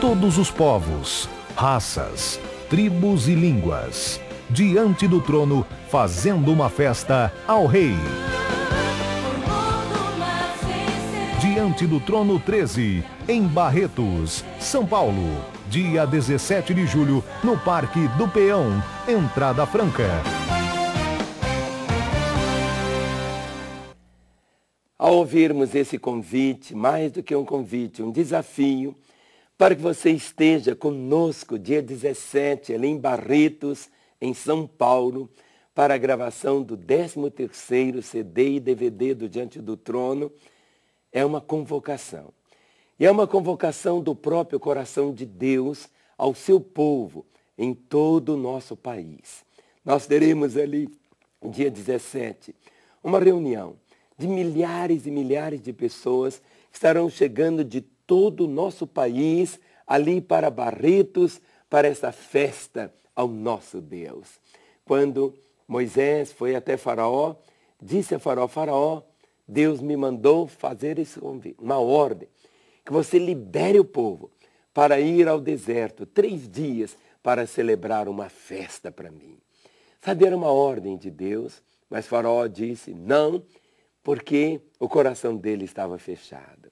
todos os povos, raças, tribos e línguas, diante do trono, fazendo uma festa ao Rei. Diante do Trono 13, em Barretos, São Paulo, dia 17 de julho, no Parque do Peão, entrada franca. Ao ouvirmos esse convite, mais do que um convite, um desafio para que você esteja conosco dia 17, ali em Barretos, em São Paulo, para a gravação do 13º CD e DVD do Diante do Trono, é uma convocação. E é uma convocação do próprio coração de Deus ao seu povo em todo o nosso país. Nós teremos ali, dia 17, uma reunião de milhares e milhares de pessoas que estarão chegando de todo o nosso país, ali para Barretos, para essa festa ao nosso Deus. Quando Moisés foi até Faraó, disse a Faraó, Faraó, Deus me mandou fazer esse convite, uma ordem, que você libere o povo para ir ao deserto três dias para celebrar uma festa para mim. Sabe, era uma ordem de Deus, mas Faraó disse não, porque o coração dele estava fechado.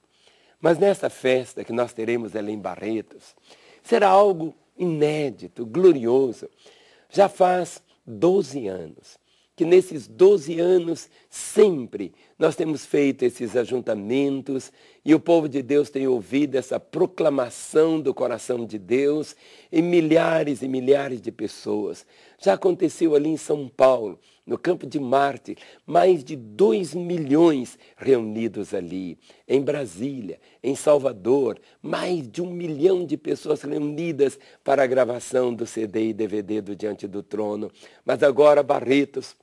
Mas nessa festa que nós teremos ela em Barretos, será algo inédito, glorioso. Já faz 12 anos que nesses 12 anos sempre nós temos feito esses ajuntamentos e o povo de Deus tem ouvido essa proclamação do coração de Deus em milhares e milhares de pessoas. Já aconteceu ali em São Paulo, no campo de Marte, mais de 2 milhões reunidos ali. Em Brasília, em Salvador, mais de um milhão de pessoas reunidas para a gravação do CD e DVD do Diante do Trono. Mas agora, Barretos,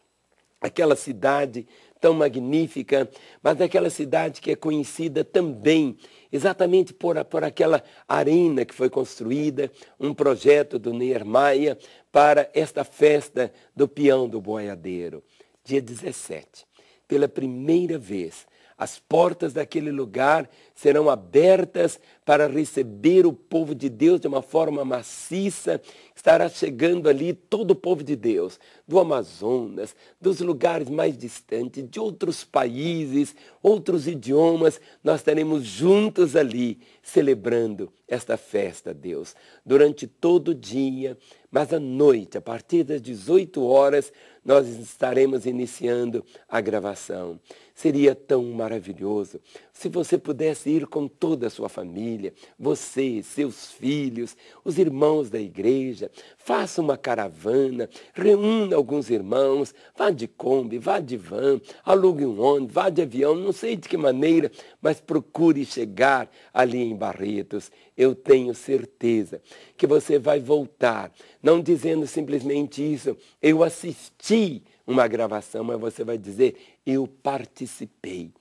aquela cidade tão magnífica, mas aquela cidade que é conhecida também exatamente por, por aquela arena que foi construída, um projeto do Neer Maia para esta festa do peão do boiadeiro. Dia 17, pela primeira vez, as portas daquele lugar serão abertas para receber o povo de Deus de uma forma maciça. Estará chegando ali todo o povo de Deus, do Amazonas, dos lugares mais distantes, de outros países, outros idiomas. Nós estaremos juntos ali, celebrando esta festa, Deus, durante todo o dia, mas à noite, a partir das 18 horas, nós estaremos iniciando a gravação. Seria tão maravilhoso se você pudesse ir com toda a sua família, você, seus filhos, os irmãos da igreja. Faça uma caravana, reúna alguns irmãos, vá de Kombi, vá de van, alugue um ônibus, vá de avião, não sei de que maneira, mas procure chegar ali em Barretos. Eu tenho certeza que você vai voltar, não dizendo simplesmente isso, eu assisti uma gravação, mas você vai dizer, eu participei.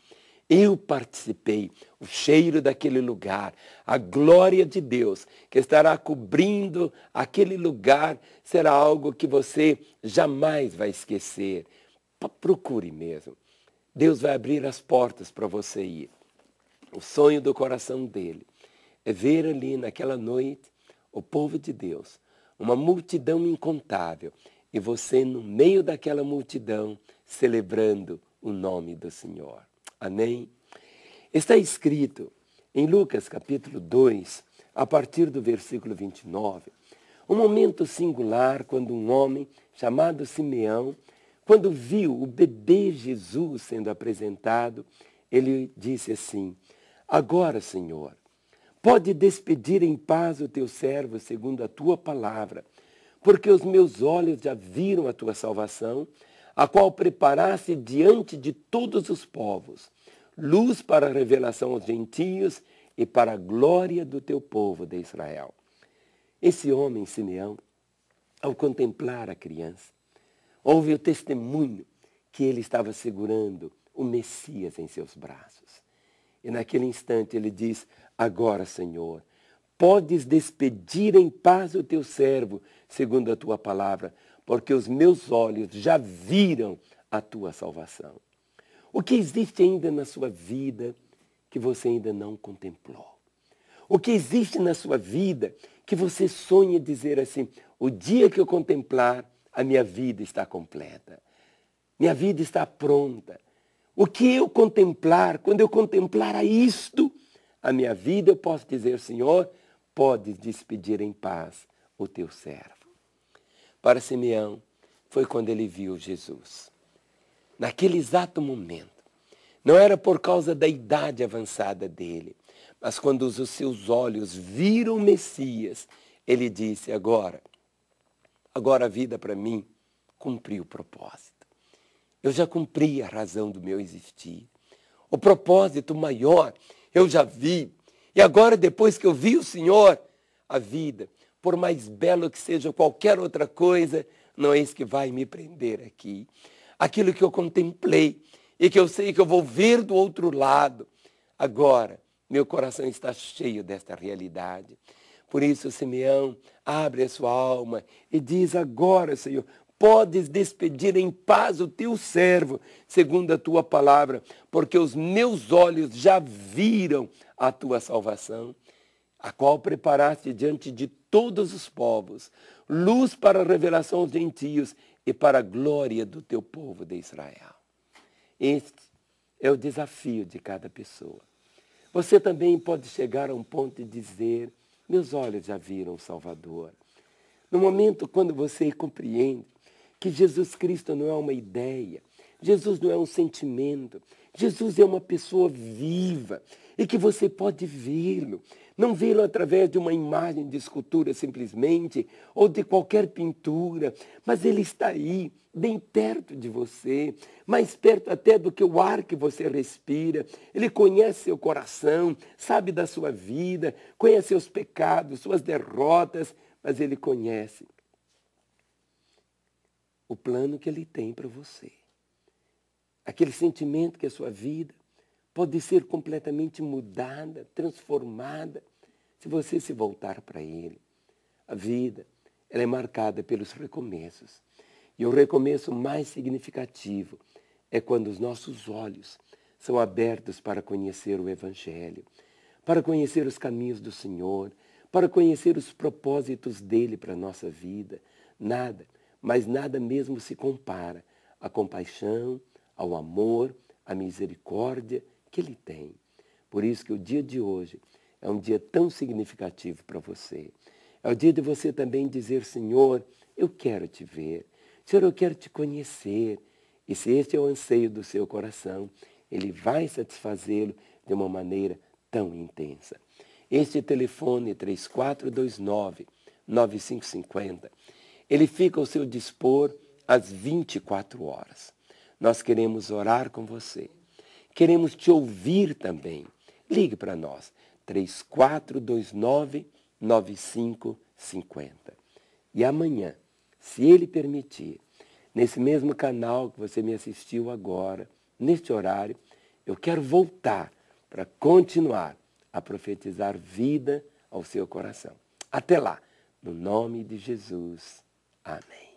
Eu participei, o cheiro daquele lugar, a glória de Deus que estará cobrindo aquele lugar será algo que você jamais vai esquecer. Procure mesmo. Deus vai abrir as portas para você ir. O sonho do coração dele é ver ali naquela noite o povo de Deus, uma multidão incontável, e você no meio daquela multidão celebrando o nome do Senhor. Amém? Está escrito em Lucas capítulo 2, a partir do versículo 29, um momento singular quando um homem chamado Simeão, quando viu o bebê Jesus sendo apresentado, ele disse assim: Agora, Senhor, pode despedir em paz o teu servo segundo a tua palavra, porque os meus olhos já viram a tua salvação a qual preparasse diante de todos os povos, luz para a revelação aos gentios e para a glória do teu povo de Israel. Esse homem, Simeão, ao contemplar a criança, ouve o testemunho que ele estava segurando o Messias em seus braços. E naquele instante ele diz: Agora, Senhor, podes despedir em paz o teu servo, segundo a tua palavra, porque os meus olhos já viram a tua salvação. O que existe ainda na sua vida que você ainda não contemplou? O que existe na sua vida que você sonha dizer assim: o dia que eu contemplar, a minha vida está completa, minha vida está pronta. O que eu contemplar, quando eu contemplar a isto, a minha vida, eu posso dizer: Senhor, podes despedir em paz o teu servo para Simeão foi quando ele viu Jesus. Naquele exato momento, não era por causa da idade avançada dele, mas quando os seus olhos viram o Messias, ele disse: Agora, agora a vida para mim cumpriu o propósito. Eu já cumpri a razão do meu existir. O propósito maior eu já vi. E agora, depois que eu vi o Senhor, a vida por mais belo que seja qualquer outra coisa, não é isso que vai me prender aqui. Aquilo que eu contemplei e que eu sei que eu vou ver do outro lado. Agora, meu coração está cheio desta realidade. Por isso, Simeão abre a sua alma e diz agora, Senhor, podes despedir em paz o teu servo, segundo a tua palavra, porque os meus olhos já viram a tua salvação a qual preparaste diante de todos os povos, luz para a revelação aos gentios e para a glória do teu povo de Israel. Este é o desafio de cada pessoa. Você também pode chegar a um ponto e dizer: Meus olhos já viram o Salvador. No momento quando você compreende que Jesus Cristo não é uma ideia, Jesus não é um sentimento, Jesus é uma pessoa viva e que você pode vê-lo não vê-lo através de uma imagem de escultura simplesmente, ou de qualquer pintura, mas ele está aí, bem perto de você, mais perto até do que o ar que você respira. Ele conhece seu coração, sabe da sua vida, conhece seus pecados, suas derrotas, mas ele conhece o plano que ele tem para você. Aquele sentimento que é a sua vida, pode ser completamente mudada, transformada, se você se voltar para Ele. A vida ela é marcada pelos recomeços. E o recomeço mais significativo é quando os nossos olhos são abertos para conhecer o Evangelho, para conhecer os caminhos do Senhor, para conhecer os propósitos dele para a nossa vida. Nada, mas nada mesmo se compara à compaixão, ao amor, à misericórdia que ele tem. Por isso que o dia de hoje é um dia tão significativo para você. É o dia de você também dizer, Senhor, eu quero te ver. Senhor, eu quero te conhecer. E se este é o anseio do seu coração, ele vai satisfazê-lo de uma maneira tão intensa. Este telefone 3429 9550, ele fica ao seu dispor às 24 horas. Nós queremos orar com você. Queremos te ouvir também. Ligue para nós, 3429 9550. E amanhã, se ele permitir, nesse mesmo canal que você me assistiu agora, neste horário, eu quero voltar para continuar a profetizar vida ao seu coração. Até lá, no nome de Jesus. Amém.